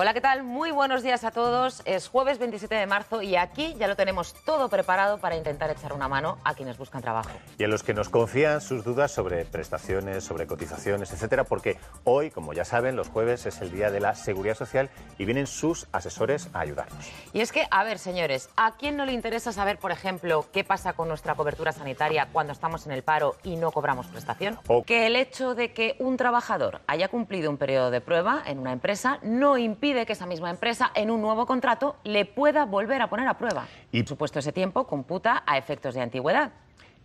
Hola, ¿qué tal? Muy buenos días a todos. Es jueves 27 de marzo y aquí ya lo tenemos todo preparado para intentar echar una mano a quienes buscan trabajo. Y a los que nos confían sus dudas sobre prestaciones, sobre cotizaciones, etcétera, porque hoy, como ya saben, los jueves es el día de la seguridad social y vienen sus asesores a ayudarnos. Y es que, a ver, señores, ¿a quién no le interesa saber, por ejemplo, qué pasa con nuestra cobertura sanitaria cuando estamos en el paro y no cobramos prestación? O que el hecho de que un trabajador haya cumplido un periodo de prueba en una empresa no impide que esa misma empresa en un nuevo contrato le pueda volver a poner a prueba. Y por supuesto ese tiempo computa a efectos de antigüedad.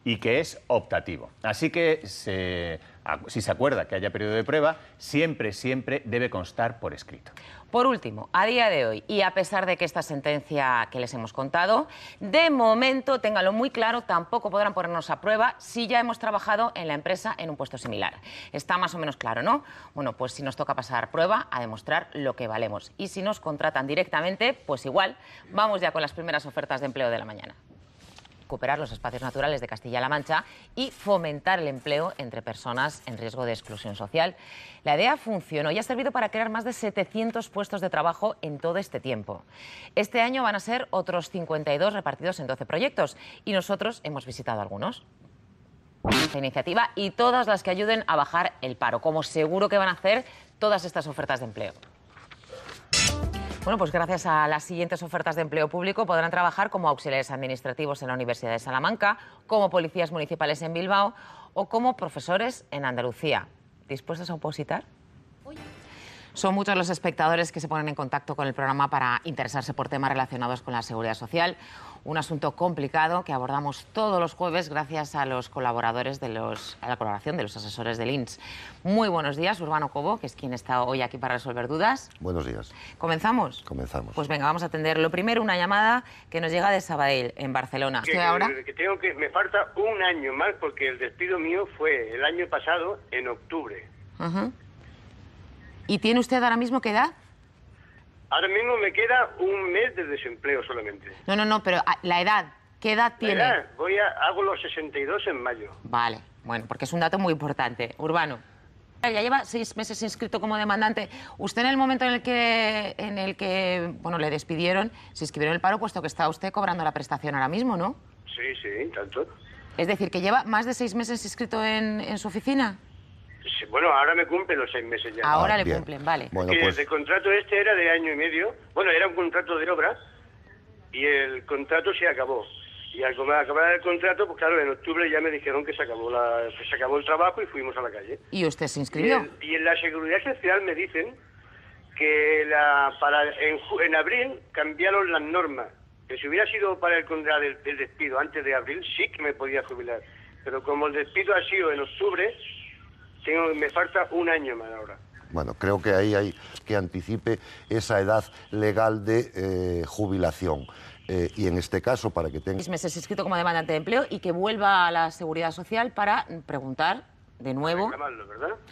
Y que es optativo. Así que se si se acuerda que haya periodo de prueba, siempre, siempre debe constar por escrito. Por último, a día de hoy, y a pesar de que esta sentencia que les hemos contado, de momento, téngalo muy claro, tampoco podrán ponernos a prueba si ya hemos trabajado en la empresa en un puesto similar. Está más o menos claro, ¿no? Bueno, pues si nos toca pasar prueba, a demostrar lo que valemos. Y si nos contratan directamente, pues igual, vamos ya con las primeras ofertas de empleo de la mañana recuperar los espacios naturales de Castilla-La Mancha y fomentar el empleo entre personas en riesgo de exclusión social. La idea funcionó y ha servido para crear más de 700 puestos de trabajo en todo este tiempo. Este año van a ser otros 52 repartidos en 12 proyectos y nosotros hemos visitado algunos esta iniciativa y todas las que ayuden a bajar el paro, como seguro que van a hacer todas estas ofertas de empleo. Bueno, pues gracias a las siguientes ofertas de empleo público podrán trabajar como auxiliares administrativos en la Universidad de Salamanca, como policías municipales en Bilbao o como profesores en Andalucía. ¿Dispuestos a opositar? Son muchos los espectadores que se ponen en contacto con el programa para interesarse por temas relacionados con la seguridad social. Un asunto complicado que abordamos todos los jueves gracias a los colaboradores de la colaboración de los asesores del INSS. Muy buenos días, Urbano Cobo, que es quien está hoy aquí para resolver dudas. Buenos días. ¿Comenzamos? Comenzamos. Pues venga, vamos a atender lo primero una llamada que nos llega de Sabadell, en Barcelona. ¿Qué ahora? Que tengo que, me falta un año más porque el despido mío fue el año pasado, en octubre. Ajá. ¿Y tiene usted ahora mismo qué edad? Ahora mismo me queda un mes de desempleo solamente. No, no, no, pero ah, la edad, ¿qué edad tiene? voy a, hago los 62 en mayo. Vale, bueno, porque es un dato muy importante. Urbano. Ya lleva seis meses inscrito como demandante. Usted en el momento en el que, en el que bueno, le despidieron, se inscribió en el paro, puesto que está usted cobrando la prestación ahora mismo, ¿no? Sí, sí, tanto. Es decir, que lleva más de seis meses inscrito en su oficina. Bueno, ahora me cumplen los seis meses ya. Ahora ah, le cumplen, vale. Pues- el contrato este era de año y medio. Bueno, era un contrato de obra y el contrato se acabó. Y al acabar el contrato, pues claro, en octubre ya me dijeron que se acabó, la, se acabó el trabajo y fuimos a la calle. ¿Y usted se inscribió? y en la seguridad social me dicen que la, para en, abril cambiaron las normas. Que si hubiera sido para el contrato despido antes de abril, sí que me podía jubilar. Pero como el despido ha sido en octubre, me falta un año más ahora. Bueno, creo que ahí hay que anticipe esa edad legal de eh, jubilación. Eh, y en este caso, para que tenga... Seis meses inscrito como demandante de empleo y que vuelva a la Seguridad Social para preguntar de nuevo,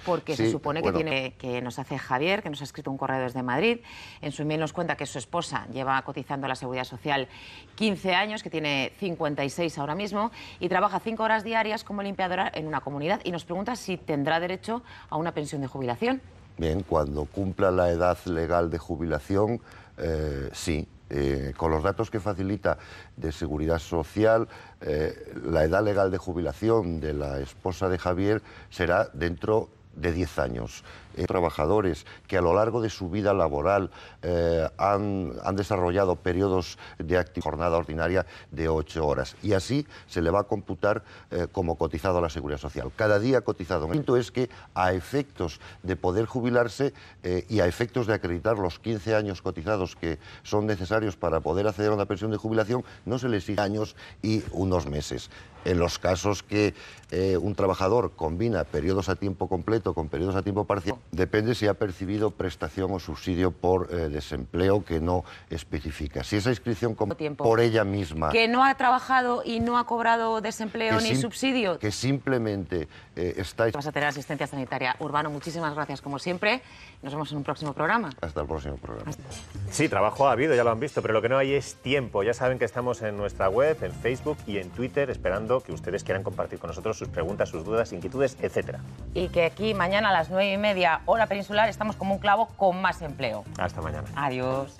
porque se supone que, tiene, que nos hace Javier, que nos ha escrito un correo desde Madrid. En su email nos cuenta que su esposa lleva cotizando a la Seguridad Social 15 años, que tiene 56 ahora mismo, y trabaja 5 horas diarias como limpiadora en una comunidad. Y nos pregunta si tendrá derecho a una pensión de jubilación. Bien, cuando cumpla la edad legal de jubilación, eh, sí, eh, con los datos que facilita de seguridad social, eh, la edad legal de jubilación de la esposa de Javier será dentro de 10 años. Eh, trabajadores que a lo largo de su vida laboral eh, han, desarrollado periodos de jornada ordinaria de 8 horas. Y así se le va a computar eh, como cotizado a la seguridad social. Cada día cotizado. El punto es que a efectos de poder jubilarse y a efectos de acreditar los 15 años cotizados que son necesarios para poder acceder a una pensión de jubilación, no se les siguen años y unos meses. En los casos que un trabajador combina periodos a tiempo completo, con periodos a tiempo parcial depende si ha percibido prestación o subsidio por eh, desempleo que no especifica. Si esa inscripción por ella misma... Que no ha trabajado y no ha cobrado desempleo ni subsidio. Que simplemente eh, está... Vas a tener asistencia sanitaria. Urbano, muchísimas gracias como siempre. Nos vemos en un próximo programa. Hasta el próximo programa. Sí, trabajo ha habido, ya lo han visto, pero lo que no hay es tiempo. Ya saben que estamos en nuestra web, en Facebook y en Twitter esperando que ustedes quieran compartir con nosotros sus preguntas, sus dudas, inquietudes, etcétera. Y que aquí mañana a las nueve y media, hora peninsular, estamos como un clavo con más empleo. Hasta mañana. Adiós.